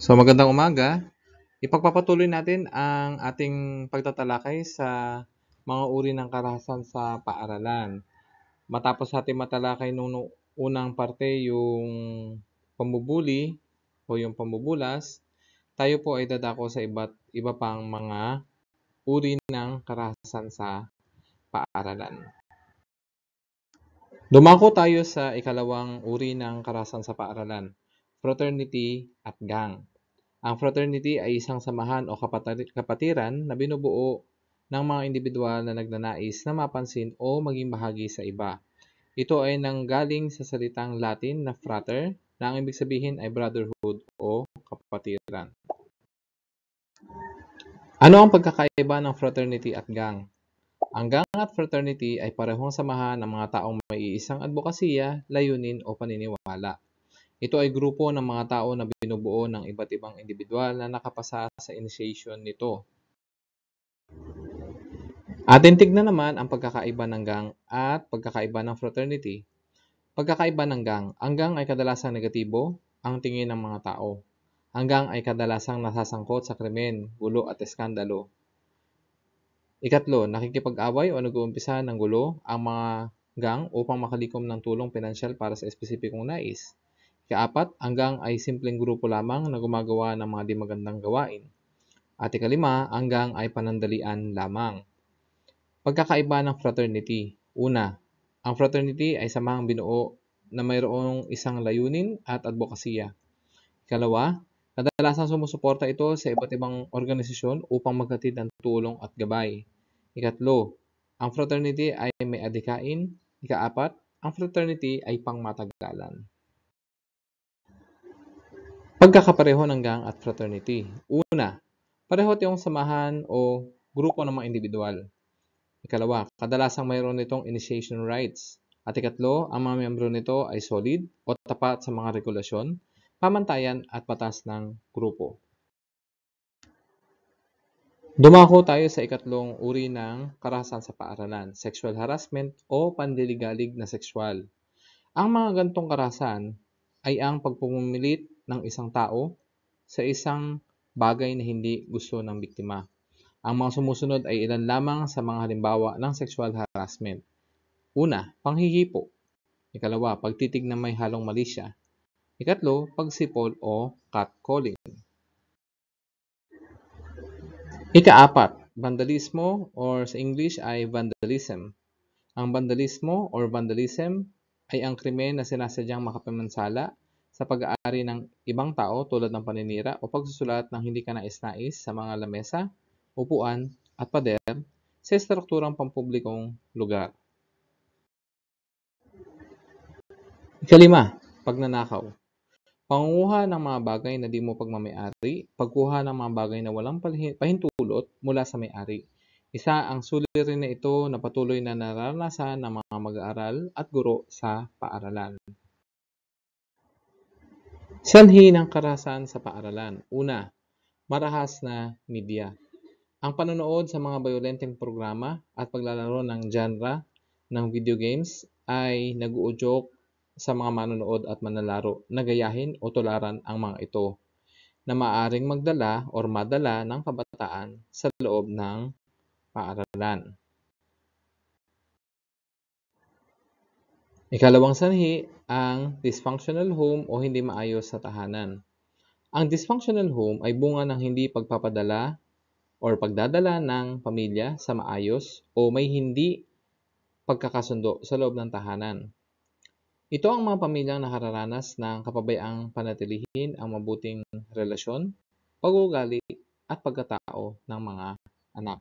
So magandang umaga. Ipagpapatuloy natin ang ating pagtatalakay sa mga uri ng karahasan sa paaralan. Matapos natin matalakay nung unang parte yung pambubuli o yung pambubulas, tayo po ay dadako sa iba't iba pang mga uri ng karahasan sa paaralan. Dumako tayo sa ikalawang uri ng karahasan sa paaralan, fraternity at gang. Ang fraternity ay isang samahan o kapatiran na binubuo ng mga individual na nagnanais na mapansin o maging bahagi sa iba. Ito ay nanggaling sa salitang Latin na frater na ang ibig sabihin ay brotherhood o kapatiran. Ano ang pagkakaiba ng fraternity at gang? Ang gang at fraternity ay parehong samahan ng mga taong may iisang advokasya, layunin o paniniwala. Ito ay grupo ng mga tao na binubuo ng iba't ibang individual na nakapasa sa initiation nito. Atin tignan naman ang pagkakaiba ng gang at pagkakaiba ng fraternity. Pagkakaiba ng gang. Ang gang ay kadalasang negatibo, ang tingin ng mga tao. Ang gang ay kadalasang nasasangkot sa krimen, gulo at eskandalo. Ikatlo, nakikipag-away o nag-uumpisa ng gulo ang mga gang upang makalikom ng tulong pinansyal para sa espesipikong nais. Ikaapat, hanggang ay simpleng grupo lamang na gumagawa ng mga di magandang gawain. At ikalima, hanggang ay panandalian lamang. Pagkakaiba ng fraternity. Una, ang fraternity ay samahang binuo na mayroong isang layunin at advokasya. Ikalawa, kadalasan sumusuporta ito sa iba't ibang organisasyon upang magkatid ng tulong at gabay. Ikatlo, ang fraternity ay may adikain. Ikaapat, ang fraternity ay pangmatagalan. Pagkakapareho ng gang at fraternity. Una, pareho tayong samahan o grupo ng mga individual. Ikalawa, kadalasang mayroon nitong initiation rights. At ikatlo, ang mga miyembro nito ay solid o tapat sa mga regulasyon, pamantayan at batas ng grupo. Dumako tayo sa ikatlong uri ng karahasan sa paaralan, sexual harassment o pandiligalig na sexual. Ang mga gantong karahasan ay ang pagpumilit ng isang tao sa isang bagay na hindi gusto ng biktima. Ang mga sumusunod ay ilan lamang sa mga halimbawa ng sexual harassment. Una, panghihipo. Ikalawa, pagtitig na may halong malisya. Ikatlo, pagsipol o catcalling. Ikaapat, vandalismo or sa English ay vandalism. Ang vandalismo or vandalism ay ang krimen na sinasadyang makapimansala sa pag-aari ng ibang tao tulad ng paninira o pagsusulat ng hindi ka nais-nais sa mga lamesa, upuan at pader sa estrukturang pampublikong lugar. Ikalima, pagnanakaw. Pangunguha ng mga bagay na di mo pagmamayari, pagkuha ng mga bagay na walang pahintulot mula sa may-ari. Isa ang sulirin na ito na patuloy na naranasan ng mga mag-aaral at guro sa paaralan. Sanhi ng karahasan sa paaralan. Una, marahas na media. Ang panonood sa mga bayolenteng programa at paglalaro ng genre ng video games ay naguudyok sa mga manonood at manlalaro na gayahin o tularan ang mga ito na maaring magdala o madala ng kabataan sa loob ng paaralan. Ikalawang sanhi ang dysfunctional home o hindi maayos sa tahanan. Ang dysfunctional home ay bunga ng hindi pagpapadala or pagdadala ng pamilya sa maayos o may hindi pagkakasundo sa loob ng tahanan. Ito ang mga pamilyang nakararanas ng kapabayaang panatilihin ang mabuting relasyon, pag-uugali at pagkatao ng mga anak.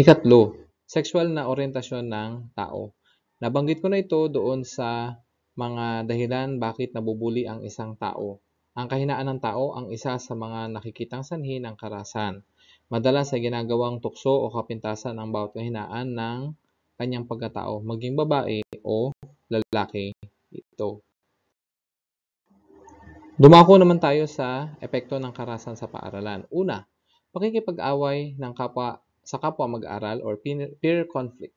Ikatlo, sexual na orientasyon ng tao. Nabanggit ko na ito doon sa mga dahilan bakit nabubuli ang isang tao. Ang kahinaan ng tao ang isa sa mga nakikitang sanhi ng karasan. Madalas ay ginagawang tukso o kapintasan ang bawat kahinaan ng kanyang pagkatao, maging babae o lalaki ito. Dumako naman tayo sa epekto ng karasan sa paaralan. Una, pakikipag-away ng kapwa, sa kapwa mag-aaral or peer conflict.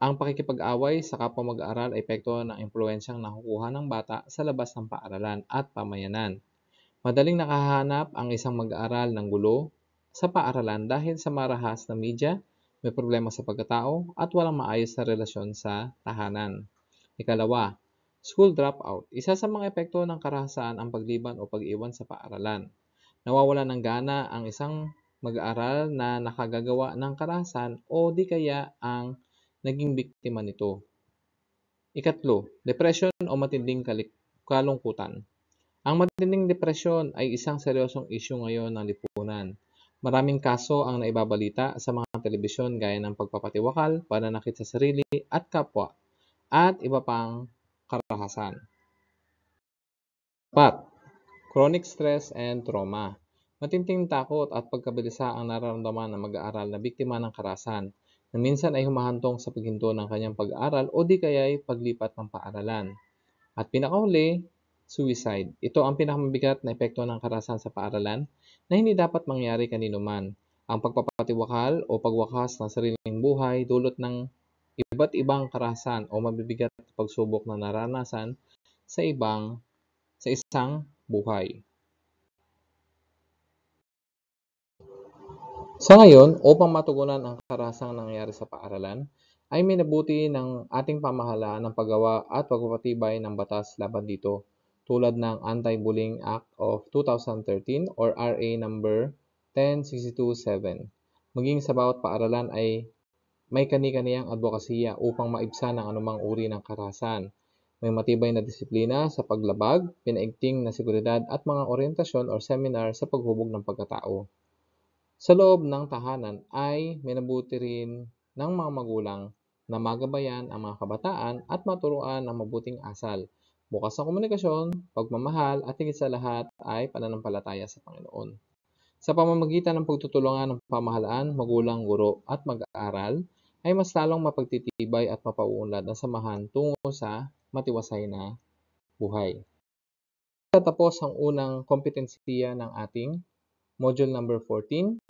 Ang pakikipag-away sa kapwa mag-aaral ay epekto ng impluensyang nakukuha ng bata sa labas ng paaralan at pamayanan. Madaling nakahanap ang isang mag-aaral ng gulo sa paaralan dahil sa marahas na media, may problema sa pagkatao at walang maayos na relasyon sa tahanan. Ikalawa, school dropout. Isa sa mga epekto ng karahasaan ang pagliban o pag-iwan sa paaralan. Nawawala ng gana ang isang mag-aaral na nakagagawa ng karahasan o di kaya ang naging biktima nito. Ikatlo, depression o matinding kalungkutan. Ang matinding depression ay isang seryosong isyu ngayon ng lipunan. Maraming kaso ang naibabalita sa mga telebisyon gaya ng pagpapatiwakal, pananakit sa sarili at kapwa, at iba pang karahasan. 4. Chronic stress and trauma. Matinding takot at pagkabilisa ang nararamdaman ng mag-aaral na biktima ng karasan na minsan ay humahantong sa paghinto ng kanyang pag-aaral o di kaya ay paglipat ng paaralan. At pinakauli, suicide. Ito ang pinakamabigat na epekto ng karasan sa paaralan na hindi dapat mangyari kanino man. Ang pagpapatiwakal o pagwakas ng sariling buhay dulot ng iba't ibang karasan o mabibigat na pagsubok na naranasan sa ibang sa isang buhay. Sa ngayon, upang matugunan ang karasang nangyari sa paaralan, ay minabuti ng ating pamahalaan ng paggawa at pagpapatibay ng batas laban dito tulad ng Anti-Bullying Act of 2013 or RA number 10627. Maging sa bawat paaralan ay may kani-kaniyang advokasya upang maibsa ng anumang uri ng karahasan. May matibay na disiplina sa paglabag, pinaigting na seguridad at mga orientasyon or seminar sa paghubog ng pagkatao. Sa loob ng tahanan ay may minabuti rin ng mga magulang na magabayan ang mga kabataan at maturuan ng mabuting asal. Bukas sa komunikasyon, pagmamahal at higit sa lahat ay pananampalataya sa Panginoon. Sa pamamagitan ng pagtutulungan ng pamahalaan, magulang, guro at mag-aaral, ay mas lalong mapagtitibay at mapauunlad ang samahan tungo sa matiwasay na buhay. Tatapos ang unang kompetensiya ng ating module number 14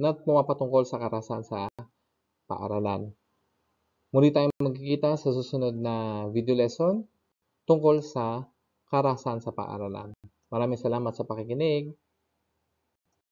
na pumapatungkol sa karasan sa paaralan. Muli tayong magkikita sa susunod na video lesson tungkol sa karasan sa paaralan. Maraming salamat sa pakikinig.